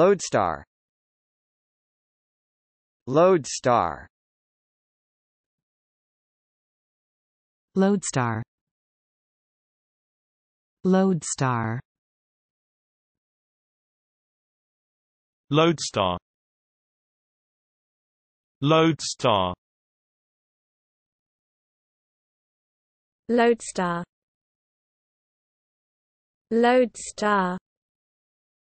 Lodestar Lodestar Lodestar Lodestar Lodestar Lodestar Lodestar Lodestar